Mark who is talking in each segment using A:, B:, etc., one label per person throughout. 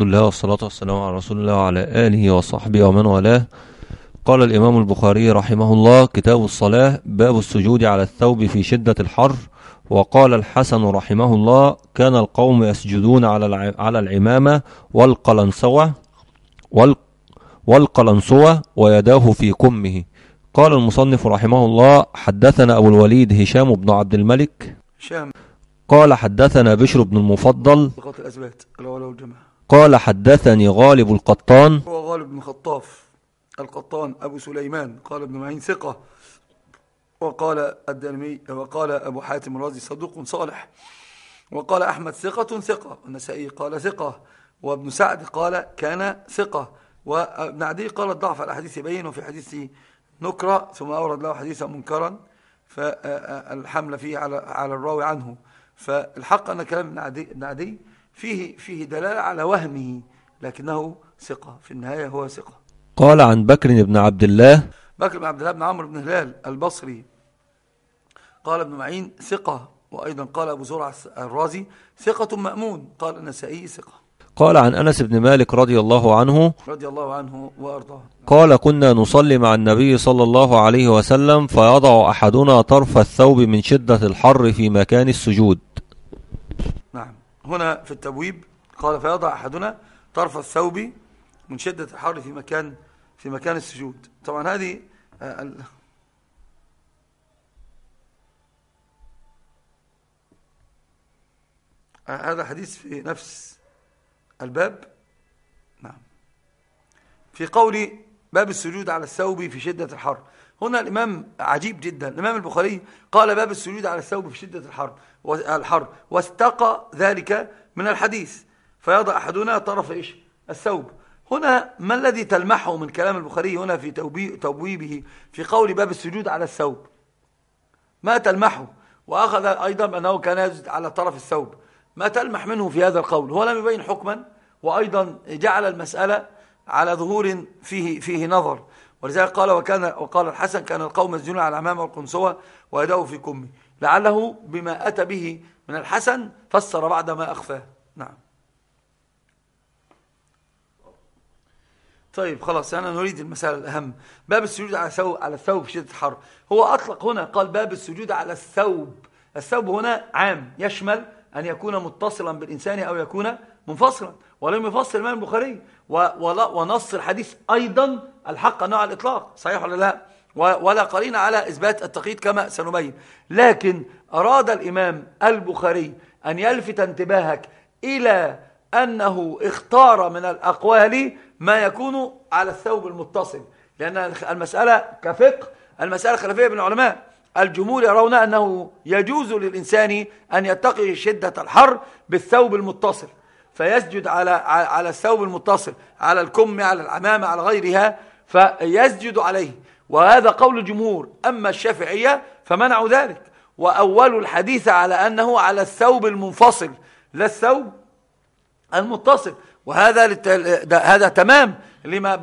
A: الحمد لله والصلاة والسلام على رسول الله وعلى آله وصحبه ومن والاه قال الإمام البخاري رحمه الله كتاب الصلاة باب السجود على الثوب في شدة الحر وقال الحسن رحمه الله كان القوم يسجدون على على العمامة والقلنسوة والقلنسوة ويداه في كمه قال المصنف رحمه الله حدثنا أبو الوليد هشام بن عبد الملك هشام قال حدثنا بشر بن المفضل
B: ثقات الأولى والجماعة
A: قال حدثني غالب القطان
B: هو غالب بن خطاف القطان أبو سليمان قال ابن معين ثقة وقال الدرمي وقال أبو حاتم الرازي صدوق صالح وقال أحمد ثقة ثقة النسائي قال ثقة وابن سعد قال كان ثقة وابن عدي قال الضعف الحديث يبين وفي حديث نكرة ثم أورد له حديثا منكرا فالحمل فيه على على الراوي عنه فالحق أن كلام ابن عدي, ابن عدي فيه, فيه دلالة على وهمه لكنه ثقة في النهاية هو ثقة
A: قال عن بكر بن عبد الله
B: بكر بن عبد الله بن عمرو بن هلال البصري قال ابن معين ثقة وأيضا قال أبو زرعة الرازي ثقة مأمون قال النسائي
A: ثقة قال عن أنس بن مالك رضي الله عنه
B: رضي الله عنه وأرضاه
A: قال كنا نصلي مع النبي صلى الله عليه وسلم فيضع أحدنا طرف الثوب من شدة الحر في مكان السجود
B: هنا في التبويب قال فيضع أحدنا طرف الثوب من شدة الحر في مكان في مكان السجود طبعا هذه آه، آه، هذا حديث في نفس الباب نعم في قول باب السجود على الثوب في شدة الحر هنا الإمام عجيب جدا الإمام البخاري قال باب السجود على الثوب في شدة الحر الحر واستقى ذلك من الحديث فيضع أحدنا طرف إيش الثوب هنا ما الذي تلمحه من كلام البخاري هنا في تبويبه في قول باب السجود على الثوب ما تلمحه وأخذ أيضا أنه كان يسجد على طرف الثوب ما تلمح منه في هذا القول هو لم يبين حكما وأيضا جعل المسألة على ظهور فيه, فيه نظر ولذلك قال وكان وقال الحسن كان القوم يسجدون على العمامة والقنصوة ويداه في كمي لعله بما أتى به من الحسن فسر بعد ما أخفاه نعم طيب خلاص أنا نريد المسألة الأهم باب السجود على الثوب, على الثوب في شدة الحر هو أطلق هنا قال باب السجود على الثوب الثوب هنا عام يشمل أن يكون متصلا بالإنسان أو يكون منفصلا ولم يفصل الإمام البخاري ونص الحديث أيضا الحق نوع الإطلاق صحيح ولا لا ولا قرين على إثبات التقييد كما سنبين لكن أراد الإمام البخاري أن يلفت انتباهك إلى أنه اختار من الأقوال ما يكون على الثوب المتصل لأن المسألة كفقه المسألة خلفية بين العلماء الجمهور يرون أنه يجوز للإنسان أن يتقي شدة الحر بالثوب المتصل فيسجد على على الثوب المتصل على الكم على العمامة على غيرها فيسجد عليه وهذا قول الجمهور أما الشافعية فمنعوا ذلك وأولوا الحديث على أنه على الثوب المنفصل لا الثوب المتصل وهذا هذا تمام لما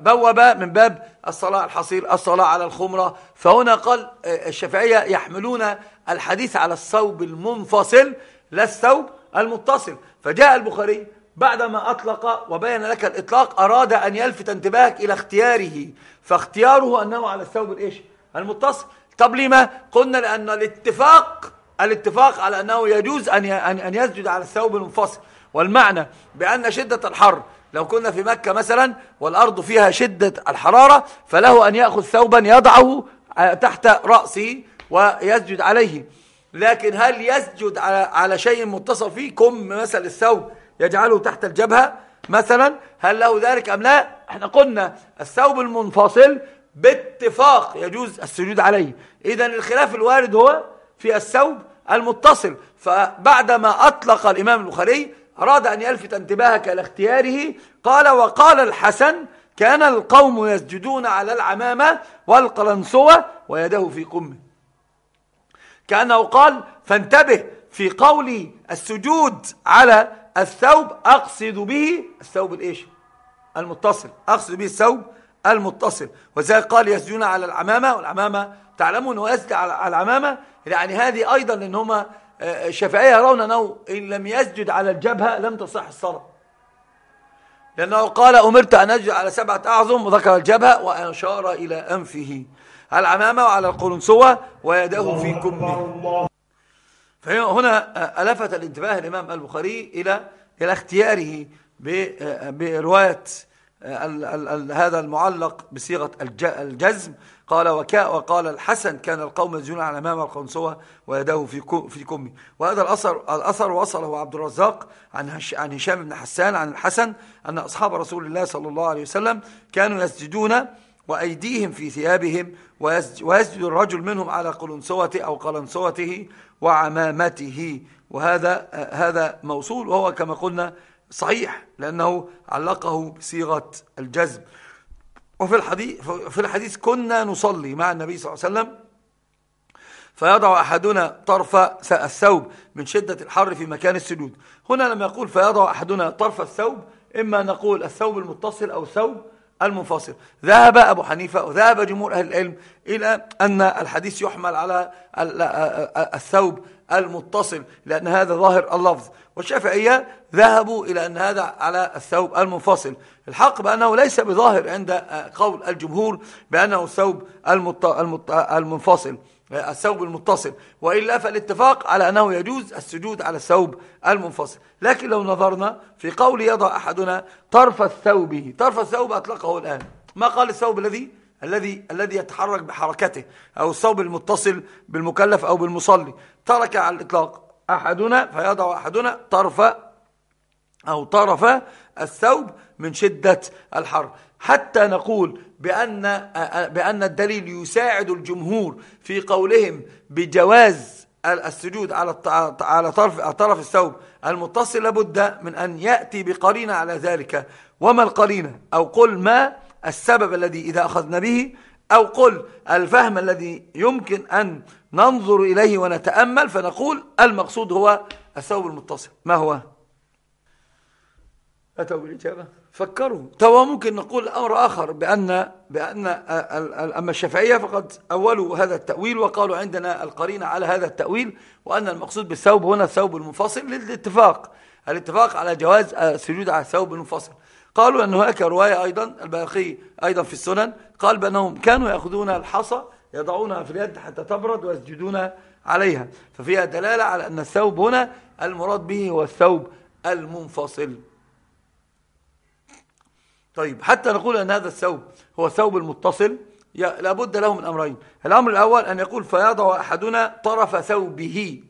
B: بوب من باب الصلاة الحصير الصلاة على الخمرة فهنا قال آه، الشافعية يحملون الحديث على الثوب المنفصل لا الثوب المتصل فجاء البخاري بعدما أطلق وبين لك الإطلاق أراد أن يلفت انتباهك إلى اختياره فاختياره أنه على الثوب الإيش المتصل طب لما قلنا لأن الاتفاق الاتفاق على أنه يجوز أن أن يسجد على الثوب المنفصل والمعنى بأن شدة الحر لو كنا في مكة مثلا والأرض فيها شدة الحرارة فله أن يأخذ ثوبا يضعه تحت رأسه ويسجد عليه لكن هل يسجد على, على شيء متصل فيه كم مثل الثوب يجعله تحت الجبهة مثلا هل له ذلك أم لا احنا قلنا الثوب المنفصل باتفاق يجوز السجود عليه إذا الخلاف الوارد هو في الثوب المتصل فبعدما أطلق الإمام البخاري أراد أن يلفت انتباهك إلى اختياره قال وقال الحسن كان القوم يسجدون على العمامة والقلنسوة ويده في قمه كأنه قال فانتبه في قولي السجود على الثوب أقصد به الثوب الإيش المتصل أقصد به الثوب المتصل وزي قال يسجدون على العمامة والعمامة تعلمون أنه يسجد على العمامة يعني هذه أيضا لأن هما الشافعية يرون أنه إن لم يسجد على الجبهة لم تصح الصلاة لأنه قال أمرت أن أسجد على سبعة أعظم وذكر الجبهة وأشار إلى أنفه على العمامة وعلى القرنصوة ويده في كمه فهنا ألفت الانتباه الإمام البخاري إلى إلى اختياره آه، برواية هذا المعلق بصيغة الجزم قال وكاء وقال الحسن كان القوم يزيون على أمام القنصوة ويداه في في كمي وهذا الأثر, الأثر وصله عبد الرزاق عن, عن هشام بن حسان عن الحسن أن أصحاب رسول الله صلى الله عليه وسلم كانوا يسجدون وأيديهم في ثيابهم ويسجد الرجل منهم على قلنسوته أو قلنسوته وعمامته وهذا هذا موصول وهو كما قلنا صحيح لأنه علقه بصيغة الجزم وفي الحديث, في الحديث كنا نصلي مع النبي صلى الله عليه وسلم فيضع أحدنا طرف الثوب من شدة الحر في مكان السجود هنا لما يقول فيضع أحدنا طرف الثوب إما نقول الثوب المتصل أو ثوب المنفصل ذهب أبو حنيفة وذهب جمهور أهل العلم إلى أن الحديث يحمل على الثوب المتصل لأن هذا ظاهر اللفظ والشافعية ذهبوا إلى أن هذا على الثوب المنفصل الحق بأنه ليس بظاهر عند قول الجمهور بأنه الثوب المنفصل الثوب المتصل وإلا فالاتفاق على أنه يجوز السجود على الثوب المنفصل لكن لو نظرنا في قول يضع أحدنا طرف الثوب طرف الثوب أطلقه الآن ما قال الثوب الذي الذي الذي يتحرك بحركته أو الثوب المتصل بالمكلف أو بالمصلي ترك على الإطلاق أحدنا فيضع أحدنا طرف أو طرف الثوب من شدة الحر حتى نقول بأن, بأن الدليل يساعد الجمهور في قولهم بجواز السجود على على طرف طرف الثوب المتصل لابد من أن يأتي بقرينة على ذلك وما القرينة أو قل ما السبب الذي إذا أخذنا به أو قل الفهم الذي يمكن أن ننظر إليه ونتأمل فنقول المقصود هو الثوب المتصل ما هو؟ أتوا بالإجابة فكروا توا ممكن نقول أمر آخر بأن بأن أما الشافعية فقد أولوا هذا التأويل وقالوا عندنا القرينة على هذا التأويل وأن المقصود بالثوب هنا الثوب المنفصل للاتفاق الاتفاق على جواز السجود على الثوب المنفصل قالوا أن هناك رواية أيضا الباقي أيضا في السنن قال بأنهم كانوا يأخذون الحصى يضعونها في اليد حتى تبرد ويسجدون عليها ففيها دلالة على أن الثوب هنا المراد به هو الثوب المنفصل طيب حتى نقول أن هذا الثوب هو ثوب المتصل لابد له من أمرين الأمر الأول أن يقول فيضع أحدنا طرف ثوبه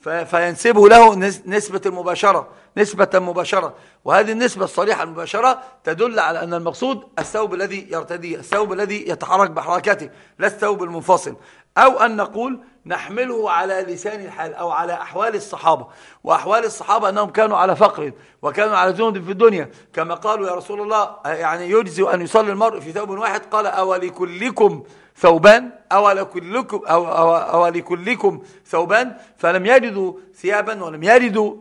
B: فينسبه له نسبة المباشرة نسبة مباشرة وهذه النسبة الصريحة المباشرة تدل على أن المقصود الثوب الذي يرتديه الثوب الذي يتحرك بحركته لا الثوب المنفصل أو أن نقول نحمله على لسان الحال أو على أحوال الصحابة وأحوال الصحابة أنهم كانوا على فقر وكانوا على زهد في الدنيا كما قالوا يا رسول الله يعني يجزي أن يصلي المرء في ثوب واحد قال أولكلكم ثوبان أولكلكم, أو أو أولكلكم ثوبان فلم يجدوا ثيابا ولم يجدوا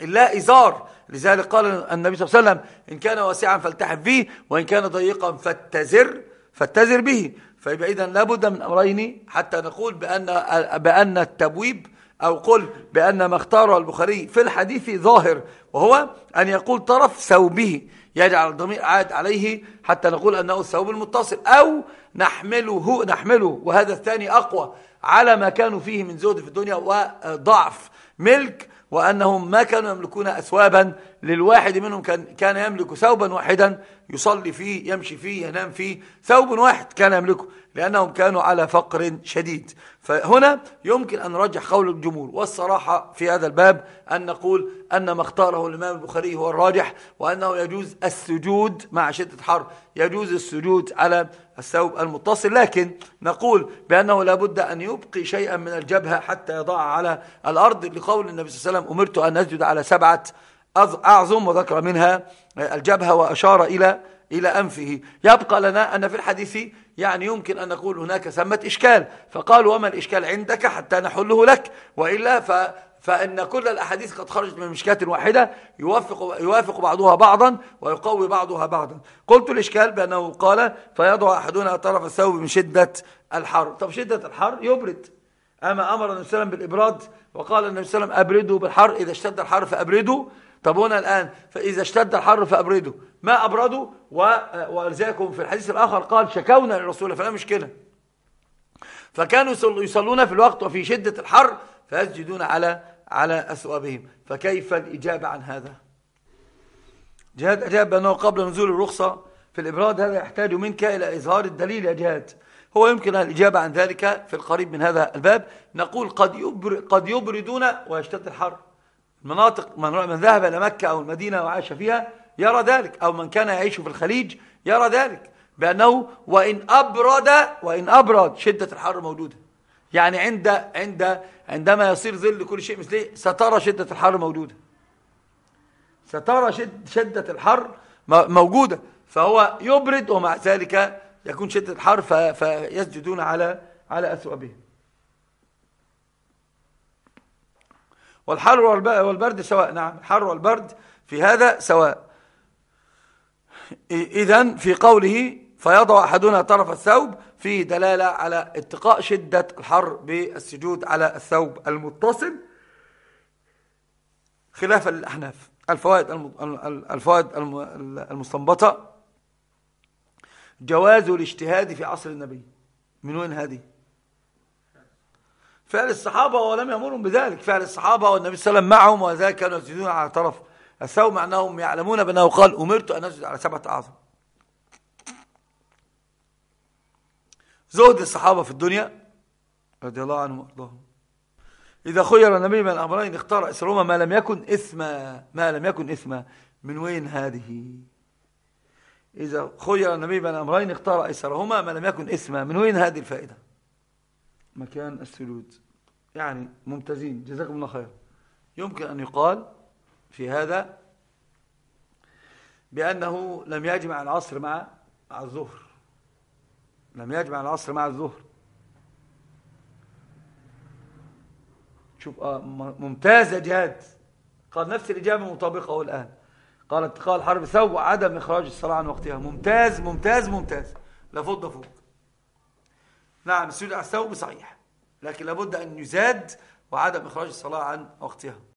B: إلا إزار لذلك قال النبي صلى الله عليه وسلم إن كان واسعا فالتحف فيه وإن كان ضيقا فاتزر فاتزر به فيبقى إذا لابد من أمرين حتى نقول بأن, بأن التبويب أو قل بأن ما اختاره البخاري في الحديث ظاهر وهو أن يقول طرف ثوبه يجعل الضمير عاد عليه حتى نقول أنه الثوب المتصل أو نحمله, نحمله وهذا الثاني أقوى على ما كانوا فيه من زهد في الدنيا وضعف ملك وأنهم ما كانوا يملكون أثوابا للواحد منهم كان, كان يملك ثوبا واحدا يصلي فيه يمشي فيه ينام فيه ثوب واحد كان يملكه لأنهم كانوا على فقر شديد فهنا يمكن أن نرجح قول الجمهور والصراحة في هذا الباب أن نقول أن ما اختاره الإمام البخاري هو الراجح وأنه يجوز السجود مع شدة حر يجوز السجود على الثوب المتصل لكن نقول بأنه لابد أن يبقي شيئا من الجبهة حتى يضع على الأرض لقول النبي صلى الله عليه وسلم أمرت أن أسجد على سبعة أعظم وذكر منها الجبهة وأشار إلى إلى أنفه يبقى لنا أن في الحديث يعني يمكن أن نقول هناك ثمة إشكال فقال وما الإشكال عندك حتى نحله لك وإلا ف فإن كل الأحاديث قد خرجت من مشكات واحدة يوافق, يوافق بعضها بعضا ويقوي بعضها بعضا قلت الإشكال بأنه قال فيضع أحدنا طرف الثوب من شدة الحر طب شدة الحر يبرد أما أمر النبي صلى الله عليه وسلم بالإبراد وقال النبي صلى الله عليه وسلم أبرده بالحر إذا اشتد الحر فأبرده طب هنا الآن فإذا اشتد الحر فأبرده ما أبرده ولذلكم في الحديث الآخر قال شكونا للرسول فلا مشكلة فكانوا يصلون في الوقت وفي شدة الحر فيسجدون على على أثوابهم فكيف الإجابة عن هذا جهاد أجاب بأنه قبل نزول الرخصة في الإبراد هذا يحتاج منك إلى إظهار الدليل يا جهاد هو يمكن الإجابة عن ذلك في القريب من هذا الباب نقول قد يبر قد يبردون ويشتد الحر المناطق من, من ذهب إلى مكة أو المدينة وعاش فيها يرى ذلك أو من كان يعيش في الخليج يرى ذلك بأنه وإن أبرد وإن أبرد شدة الحر موجودة يعني عند عند عندما يصير ظل كل شيء مثله سترى شدة الحر موجودة سترى شد شدة الحر موجودة فهو يبرد ومع ذلك يكون شدة الحر فيسجدون على على أثوابهم والحر والبرد سواء نعم الحر والبرد في هذا سواء إذا في قوله فيضع أحدنا طرف الثوب في دلالة على اتقاء شدة الحر بالسجود على الثوب المتصل خلافا للأحناف الفوائد الفوائد المستنبطة جواز الاجتهاد في عصر النبي من وين هذه فعل الصحابة ولم يأمرهم بذلك فعل الصحابة والنبي صلى الله عليه وسلم معهم وذلك كانوا يسجدون على طرف السوم مع أنهم يعلمون بأنه قال أمرت أن أسجد على سبعة أعظم زهد الصحابة في الدنيا رضي الله عنهم وأرضاهم إذا خير النبي من الأمرين اختار إسرهما ما لم يكن إثما ما لم يكن إثما من وين هذه؟ إذا خير النبي بين أمرين اختار أيسرهما ما لم يكن إثما من وين هذه الفائدة مكان السلود يعني ممتازين جزاكم الله خير يمكن أن يقال في هذا بأنه لم يجمع العصر مع مع الظهر لم يجمع العصر مع الظهر شوف آه ممتازة جهاد قال نفس الإجابة مطابقة الآن قال اتقاء الحرب ثوب عدم إخراج الصلاة عن وقتها ممتاز ممتاز ممتاز لابد فوق نعم السجود على الثوب صحيح لكن لابد أن يزاد وعدم إخراج الصلاة عن وقتها